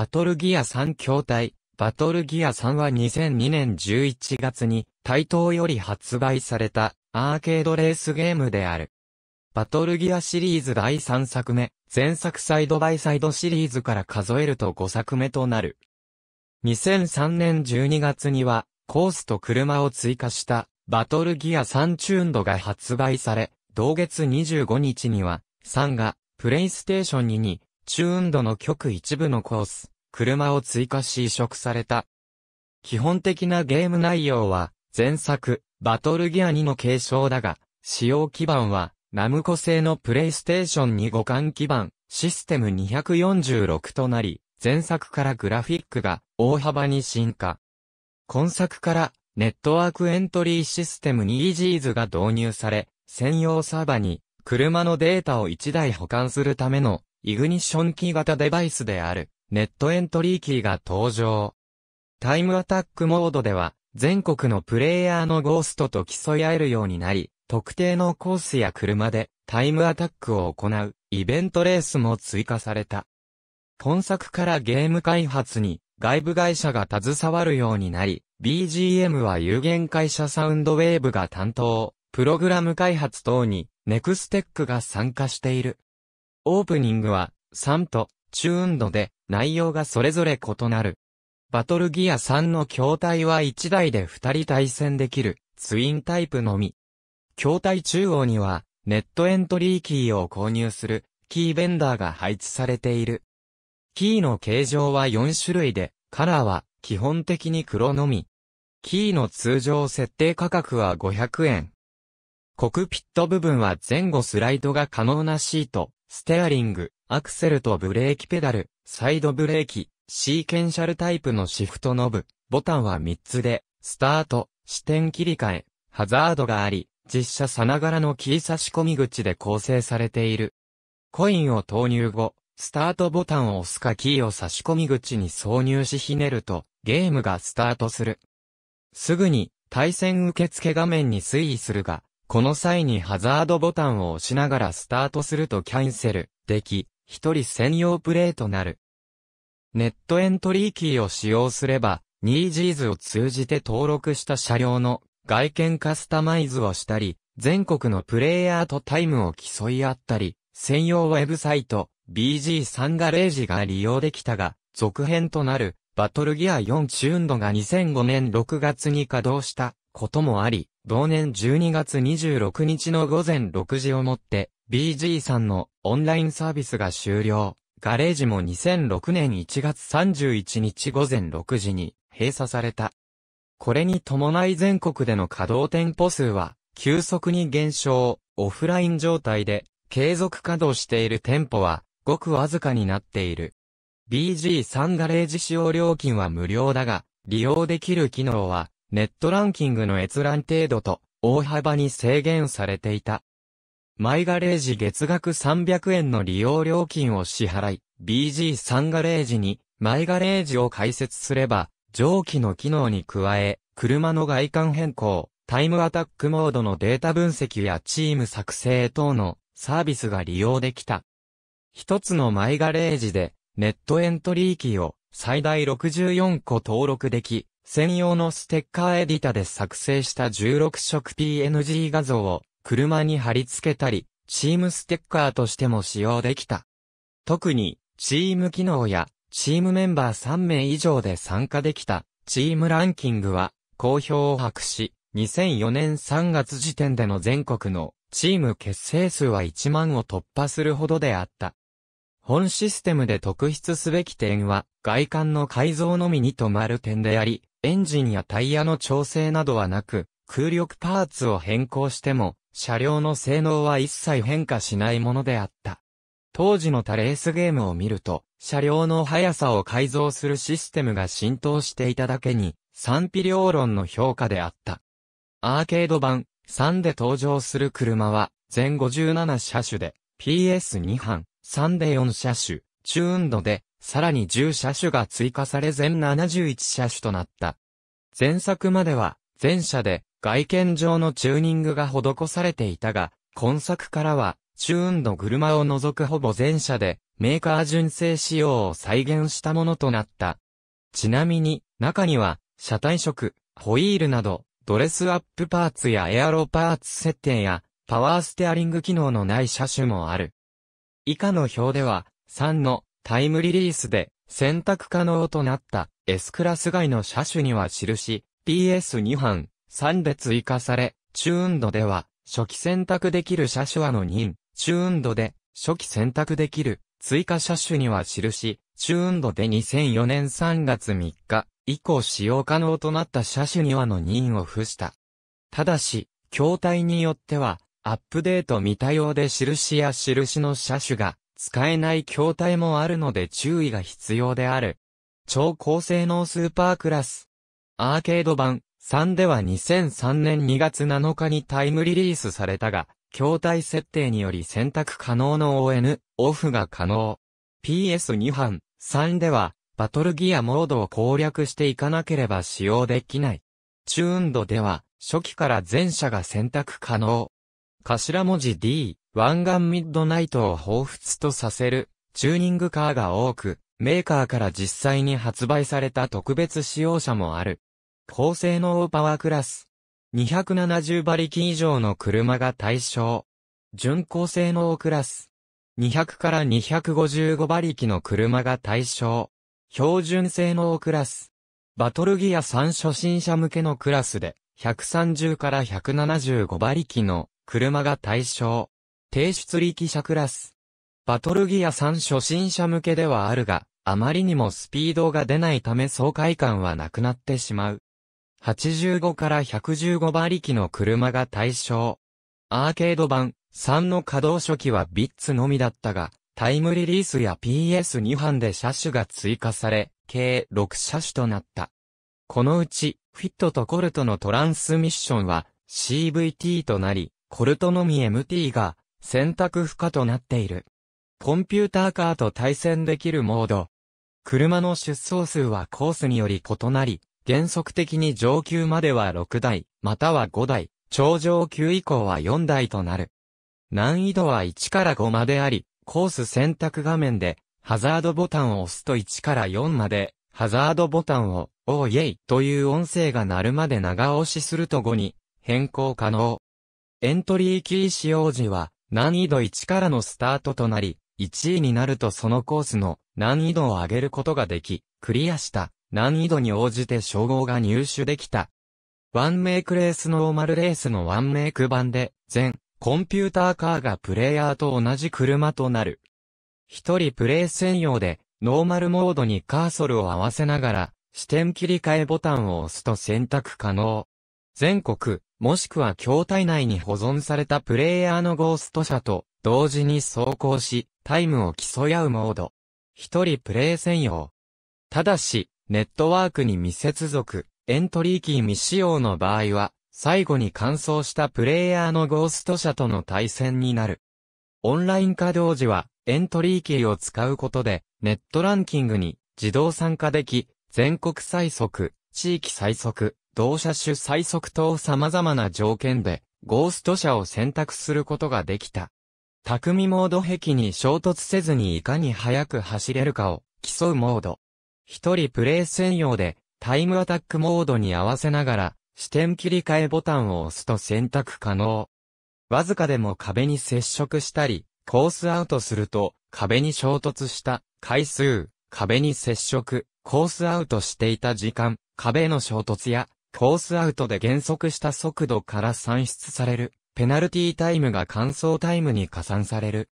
バトルギア3筐体。バトルギア3は2002年11月に、台頭より発売された、アーケードレースゲームである。バトルギアシリーズ第3作目、前作サイドバイサイドシリーズから数えると5作目となる。2003年12月には、コースと車を追加した、バトルギア3チューンドが発売され、同月25日には、3が、プレイステーション2に、中運動の極一部のコース、車を追加し移植された。基本的なゲーム内容は、前作、バトルギア2の継承だが、使用基盤は、ナムコ製のプレイステーションに互換基盤、システム246となり、前作からグラフィックが大幅に進化。今作からネットワークエントリーシステムにジ g s が導入され、専用サーバに車のデータを1台保管するためのイグニッションキー型デバイスである、ネットエントリーキーが登場。タイムアタックモードでは、全国のプレイヤーのゴーストと競い合えるようになり、特定のコースや車でタイムアタックを行うイベントレースも追加された。本作からゲーム開発に外部会社が携わるようになり、BGM は有限会社サウンドウェーブが担当、プログラム開発等にネクステックが参加している。オープニングは、3と、チューンドで、内容がそれぞれ異なる。バトルギア3の筐体は1台で2人対戦できる、ツインタイプのみ。筐体中央には、ネットエントリーキーを購入する、キーベンダーが配置されている。キーの形状は4種類で、カラーは基本的に黒のみ。キーの通常設定価格は500円。コクピット部分は前後スライドが可能なシート、ステアリング、アクセルとブレーキペダル、サイドブレーキ、シーケンシャルタイプのシフトノブ、ボタンは3つで、スタート、視点切り替え、ハザードがあり、実車さながらのキー差し込み口で構成されている。コインを投入後、スタートボタンを押すかキーを差し込み口に挿入しひねると、ゲームがスタートする。すぐに、対戦受付画面に推移するが、この際にハザードボタンを押しながらスタートするとキャンセルでき、一人専用プレイとなる。ネットエントリーキーを使用すれば、ニージーズを通じて登録した車両の外見カスタマイズをしたり、全国のプレイヤーとタイムを競い合ったり、専用ウェブサイト BG3 ガレージが利用できたが、続編となるバトルギア4チューンドが2005年6月に稼働したこともあり、同年12月26日の午前6時をもって、BG さんのオンラインサービスが終了。ガレージも2006年1月31日午前6時に閉鎖された。これに伴い全国での稼働店舗数は急速に減少、オフライン状態で継続稼働している店舗はごくわずかになっている。BG3 ガレージ使用料金は無料だが、利用できる機能はネットランキングの閲覧程度と大幅に制限されていた。マイガレージ月額300円の利用料金を支払い、BG3 ガレージにマイガレージを開設すれば、上記の機能に加え、車の外観変更、タイムアタックモードのデータ分析やチーム作成等のサービスが利用できた。一つのマイガレージでネットエントリーキーを最大64個登録でき、専用のステッカーエディタで作成した16色 PNG 画像を車に貼り付けたり、チームステッカーとしても使用できた。特に、チーム機能や、チームメンバー3名以上で参加できた、チームランキングは、好評を博し、2004年3月時点での全国の、チーム結成数は1万を突破するほどであった。本システムで特筆すべき点は、外観の改造のみに止まる点であり、エンジンやタイヤの調整などはなく、空力パーツを変更しても、車両の性能は一切変化しないものであった。当時の他レースゲームを見ると、車両の速さを改造するシステムが浸透していただけに、賛否両論の評価であった。アーケード版3で登場する車は、全57車種で、PS2 班、3で4車種、中運動で、さらに10車種が追加され全71車種となった。前作までは、全車で外見上のチューニングが施されていたが、今作からは、チューンの車を除くほぼ全車で、メーカー純正仕様を再現したものとなった。ちなみに、中には、車体色、ホイールなど、ドレスアップパーツやエアロパーツ設定や、パワーステアリング機能のない車種もある。以下の表では、3のタイムリリースで選択可能となった S クラス外の車種には印、PS2 班、3で追加され、チューンドでは初期選択できる車種はの任、チューンドで初期選択できる追加車種には印、チューンドで2004年3月3日以降使用可能となった車種にはの任を付した。ただし、筐体によっては、アップデート未対応で印や印の車種が使えない筐体もあるので注意が必要である。超高性能スーパークラス。アーケード版3では2003年2月7日にタイムリリースされたが、筐体設定により選択可能の ON、オフが可能。PS2 版3では、バトルギアモードを攻略していかなければ使用できない。チューンドでは、初期から全車が選択可能。頭文字 D、湾岸ミッドナイトを彷彿とさせる、チューニングカーが多く、メーカーから実際に発売された特別使用車もある。高性能パワークラス。270馬力以上の車が対象。巡高性能クラス。200から255馬力の車が対象。標準性能クラス。バトルギア3初心者向けのクラスで、130から175馬力の車が対象。低出力車クラス。バトルギア3初心者向けではあるが、あまりにもスピードが出ないため爽快感はなくなってしまう。85から115馬力の車が対象。アーケード版3の稼働初期はビッツのみだったが、タイムリリースや PS2 版で車種が追加され、計6車種となった。このうち、フィットとコルトのトランスミッションは CVT となり、コルトのみ MT が選択不可となっている。コンピューターカーと対戦できるモード。車の出走数はコースにより異なり、原則的に上級までは6台、または5台、頂上級以降は4台となる。難易度は1から5まであり、コース選択画面で、ハザードボタンを押すと1から4まで、ハザードボタンを、おーイェイという音声が鳴るまで長押しすると5に変更可能。エントリーキー使用時は、難易度1からのスタートとなり、1位になるとそのコースの難易度を上げることができ、クリアした難易度に応じて称号が入手できた。ワンメイクレースノーマルレースのワンメイク版で、全コンピューターカーがプレイヤーと同じ車となる。一人プレイ専用で、ノーマルモードにカーソルを合わせながら、視点切り替えボタンを押すと選択可能。全国、もしくは筐体内に保存されたプレイヤーのゴースト車と同時に走行し、タイムを競い合うモード。一人プレイ専用。ただし、ネットワークに未接続、エントリーキー未使用の場合は、最後に完走したプレイヤーのゴースト車との対戦になる。オンライン稼働時は、エントリーキーを使うことで、ネットランキングに自動参加でき、全国最速、地域最速、同車種最速等様々な条件で、ゴースト車を選択することができた。匠モード壁に衝突せずにいかに速く走れるかを競うモード。一人プレイ専用で、タイムアタックモードに合わせながら、視点切り替えボタンを押すと選択可能。わずかでも壁に接触したり、コースアウトすると、壁に衝突した回数、壁に接触、コースアウトしていた時間、壁の衝突やコースアウトで減速した速度から算出される、ペナルティタイムが乾燥タイムに加算される。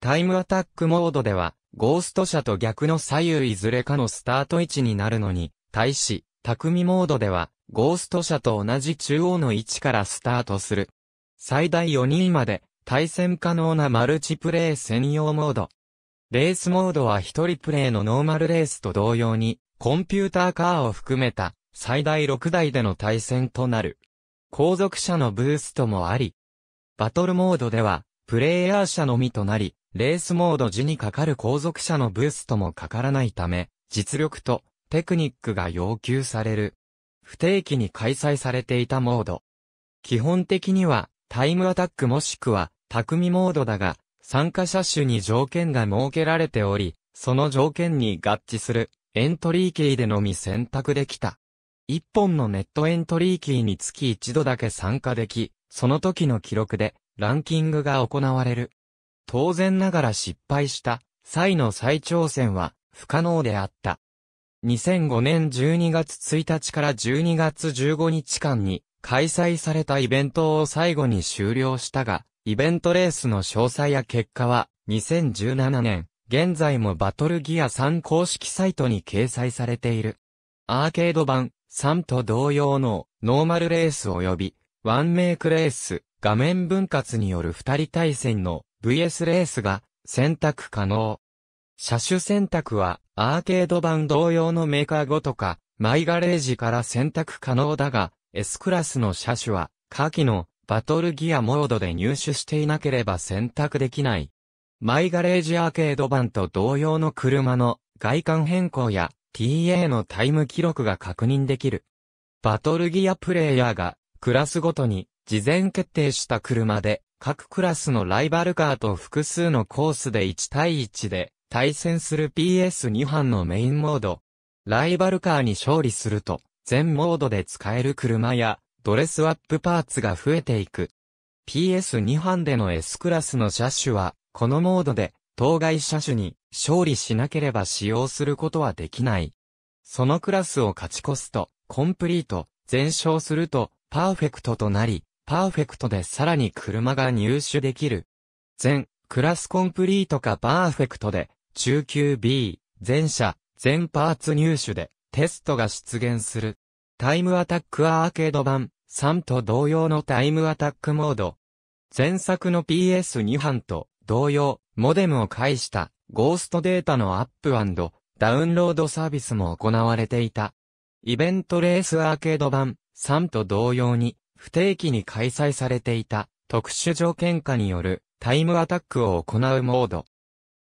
タイムアタックモードでは、ゴースト車と逆の左右いずれかのスタート位置になるのに、対し、匠モードでは、ゴースト車と同じ中央の位置からスタートする。最大4人まで、対戦可能なマルチプレイ専用モード。レースモードは1人プレイのノーマルレースと同様に、コンピューターカーを含めた最大6台での対戦となる。後続車のブーストもあり、バトルモードでは、プレイヤー車のみとなり、レースモード時にかかる後続車のブーストもかからないため、実力とテクニックが要求される。不定期に開催されていたモード。基本的には、タイムアタックもしくは、匠モードだが、参加車種に条件が設けられており、その条件に合致するエントリーキーでのみ選択できた。一本のネットエントリーキーにつき一度だけ参加でき、その時の記録でランキングが行われる。当然ながら失敗した際の再挑戦は不可能であった。2005年12月1日から12月15日間に開催されたイベントを最後に終了したが、イベントレースの詳細や結果は2017年、現在もバトルギア3公式サイトに掲載されている。アーケード版3と同様のノーマルレース及びワンメイクレース、画面分割による2人対戦の VS レースが選択可能。車種選択はアーケード版同様のメーカーごとか、マイガレージから選択可能だが、S クラスの車種は、下記のバトルギアモードで入手していなければ選択できない。マイガレージアーケード版と同様の車の外観変更や TA のタイム記録が確認できる。バトルギアプレイヤーが、クラスごとに、事前決定した車で、各クラスのライバルカーと複数のコースで1対1で、対戦する PS2 班のメインモード。ライバルカーに勝利すると、全モードで使える車や、ドレスアップパーツが増えていく。PS2 班での S クラスの車種は、このモードで、当該車種に勝利しなければ使用することはできない。そのクラスを勝ち越すと、コンプリート、全勝すると、パーフェクトとなり、パーフェクトでさらに車が入手できる。全、クラスコンプリートかパーフェクトで、中級 B、全車、全パーツ入手で、テストが出現する。タイムアタックアーケード版、3と同様のタイムアタックモード。前作の PS2 版と同様、モデムを介したゴーストデータのアップダウンロードサービスも行われていた。イベントレースアーケード版3と同様に不定期に開催されていた特殊条件下によるタイムアタックを行うモード。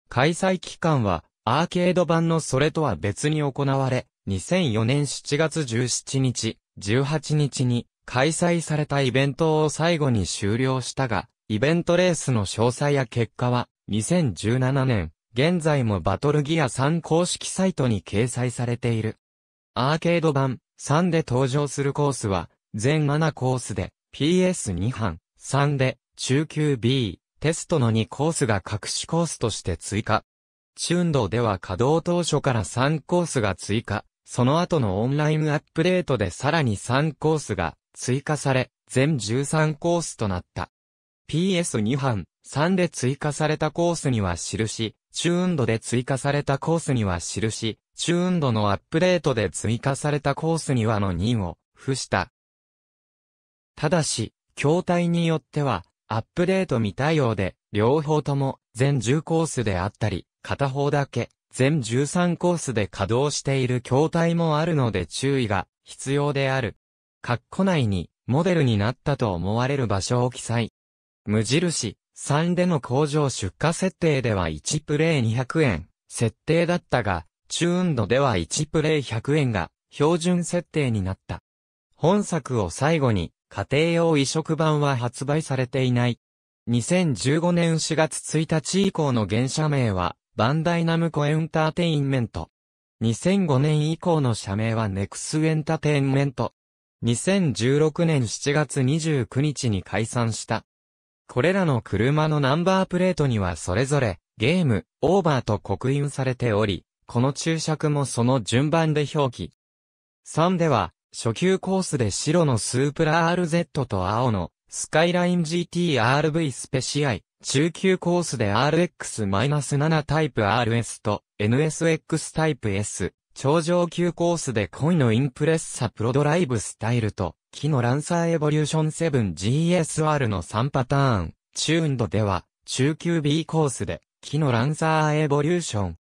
開催期間はアーケード版のそれとは別に行われ、2004年7月17日、18日に開催されたイベントを最後に終了したが、イベントレースの詳細や結果は2017年、現在もバトルギア3公式サイトに掲載されている。アーケード版3で登場するコースは、全7コースで PS2 版3で中級 B テストの2コースが隠しコースとして追加。チュンドでは稼働当初から3コースが追加、その後のオンラインアップデートでさらに3コースが追加され、全13コースとなった。PS2 版3で追加されたコースには印、中運動で追加されたコースには印、中運動のアップデートで追加されたコースにはの2を付した。ただし、筐体によっては、アップデート未対応で、両方とも全10コースであったり、片方だけ全13コースで稼働している筐体もあるので注意が必要である。括弧内にモデルになったと思われる場所を記載。無印、3での工場出荷設定では1プレイ200円設定だったが、チューンドでは1プレイ100円が標準設定になった。本作を最後に家庭用移植版は発売されていない。2015年4月1日以降の原社名はバンダイナムコエンターテインメント。2005年以降の社名はネクスエンターテインメント。2016年7月29日に解散した。これらの車のナンバープレートにはそれぞれ、ゲーム、オーバーと刻印されており、この注釈もその順番で表記。3では、初級コースで白のスープラ RZ と青のスカイライン GTRV スペシアイ、中級コースで RX-7 タイプ RS と NSX タイプ S、超上級コースで恋のインプレッサプロドライブスタイルと機のランサーエボリューション 7GSR の3パターン、チューンドでは、中級 B コースで、機のランサーエボリューション。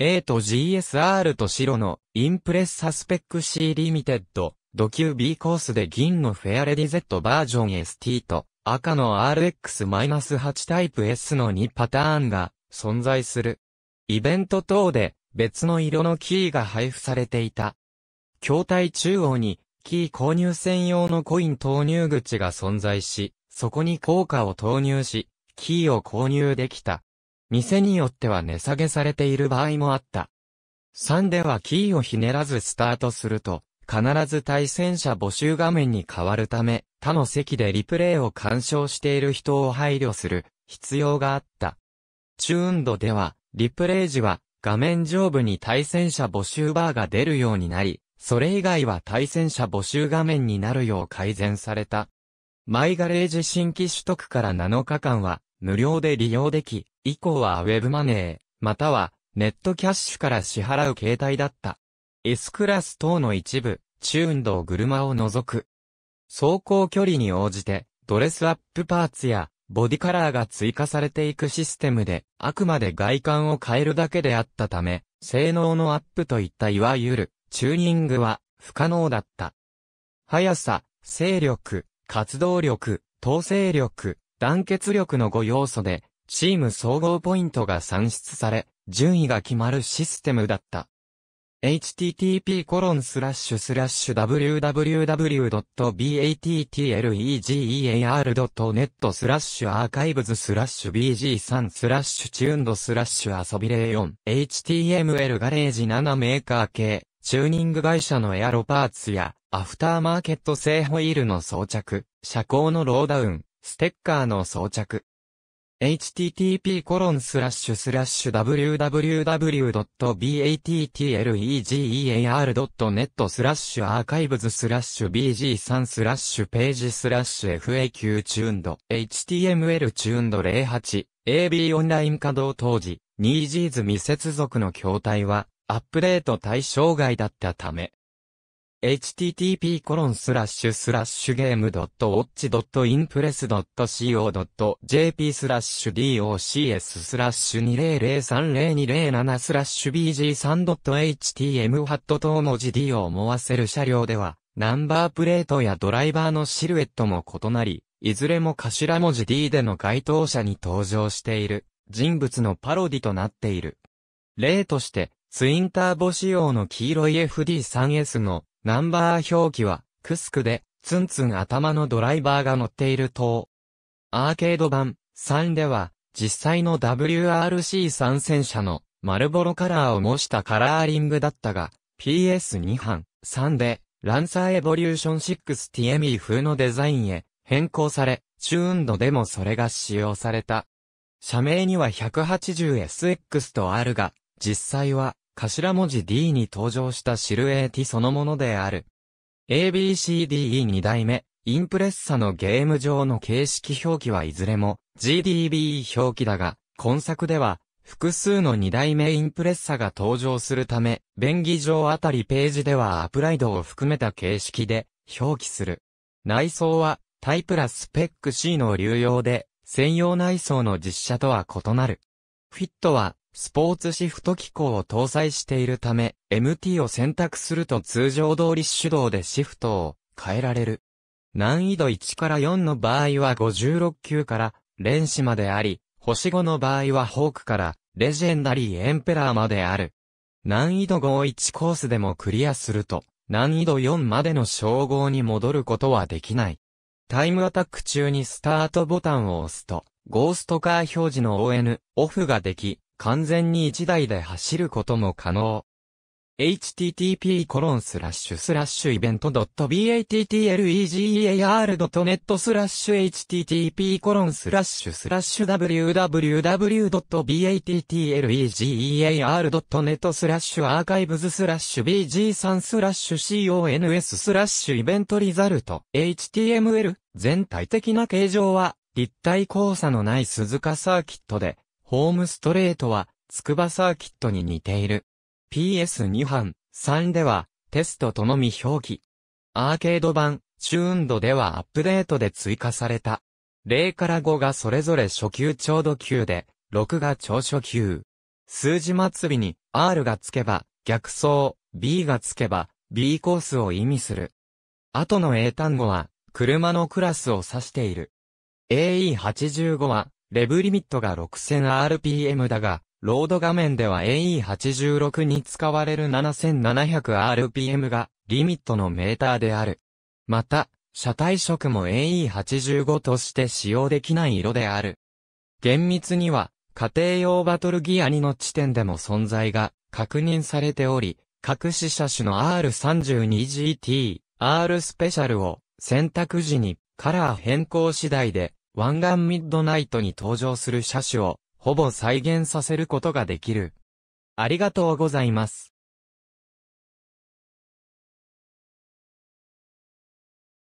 A と GSR と白のインプレッサスペック C リミテッド、土級 B コースで銀のフェアレディ Z バージョン ST と赤の RX-8 タイプ S の2パターンが存在する。イベント等で別の色のキーが配布されていた。筐体中央にキー購入専用のコイン投入口が存在し、そこに効果を投入し、キーを購入できた。店によっては値下げされている場合もあった。3ではキーをひねらずスタートすると、必ず対戦者募集画面に変わるため、他の席でリプレイを干渉している人を配慮する必要があった。中運動では、リプレイ時は画面上部に対戦者募集バーが出るようになり、それ以外は対戦者募集画面になるよう改善された。マイガレージ新規取得から7日間は無料で利用でき、以降はウェブマネー、またはネットキャッシュから支払う形態だった。S クラス等の一部、チュンドを車を除く。走行距離に応じて、ドレスアップパーツやボディカラーが追加されていくシステムで、あくまで外観を変えるだけであったため、性能のアップといったいわゆるチューニングは不可能だった。速さ、勢力、活動力、統制力、団結力の5要素で、チーム総合ポイントが算出され、順位が決まるシステムだった。http://www.battlegar.net スラッシュアーカイブズスラッシュ bg3 スラッシュチューンドスラッシュ遊び04 html ガレージ7メーカー系チューニング会社のエアロパーツや、アフターマーケット製ホイールの装着、車高のローダウン、ステッカーの装着。http://www.battlegar.net スラッシュアーカイブズスラッシュ bg3 スラッシュページスラッシュ FAQ チューンド html チューンド08 AB オンライン稼働当時2 g ズ未接続の筐体はアップデート対象外だったため、http://game.watch.impress.co.jp スラッシュ docs スラッシュ20030207スラッシュ bg3.htm h a t 等文字 D を思わせる車両では、ナンバープレートやドライバーのシルエットも異なり、いずれも頭文字 D での該当者に登場している人物のパロディとなっている。例として、ツインターボ仕様の黄色い FD3S のナンバー表記は、クスクで、ツンツン頭のドライバーが乗っていると、アーケード版3では、実際の WRC 参戦車の丸ボロカラーを模したカラーリングだったが、PS2 版3で、ランサーエボリューション 6TME 風のデザインへ変更され、チューンドでもそれが使用された。社名には 180SX とあるが、実際は頭文字 D に登場したシルエーティそのものである。ABCDE2 代目、インプレッサのゲーム上の形式表記はいずれも GDB 表記だが、今作では複数の2代目インプレッサが登場するため、便宜上あたりページではアプライドを含めた形式で表記する。内装はタイプラスペック C の流用で、専用内装の実写とは異なる。フィットはスポーツシフト機構を搭載しているため、MT を選択すると通常通り手動でシフトを変えられる。難易度1から4の場合は56級から連死まであり、星5の場合はホークからレジェンダリーエンペラーまである。難易度5 1コースでもクリアすると、難易度4までの称号に戻ることはできない。タイムアタック中にスタートボタンを押すと、ゴーストカー表示の ON、オフができ、完全に一台で走ることも可能。http://event.battlegar.net スラッシュ http コロンスラッシュ www.battlegar.net スラッシュアーカイブズスラッシュ bg3 スラッシュ cons スラッシュイベントリザルト html 全体的な形状は立体交差のない鈴鹿サーキットでホームストレートは、筑波サーキットに似ている。PS2 版、3では、テストとのみ表記。アーケード版、チューンドではアップデートで追加された。0から5がそれぞれ初級ちょうど級で、6が長初級。数字末尾に R がつけば、逆走、B がつけば、B コースを意味する。後の英単語は、車のクラスを指している。AE85 は、レブリミットが 6000rpm だが、ロード画面では AE86 に使われる 7700rpm がリミットのメーターである。また、車体色も AE85 として使用できない色である。厳密には、家庭用バトルギア2の地点でも存在が確認されており、各種車種の R32GT、R スペシャルを選択時にカラー変更次第で湾岸ミッドナイトに登場する車種を、ほぼ再現させることができる。ありがとうございます。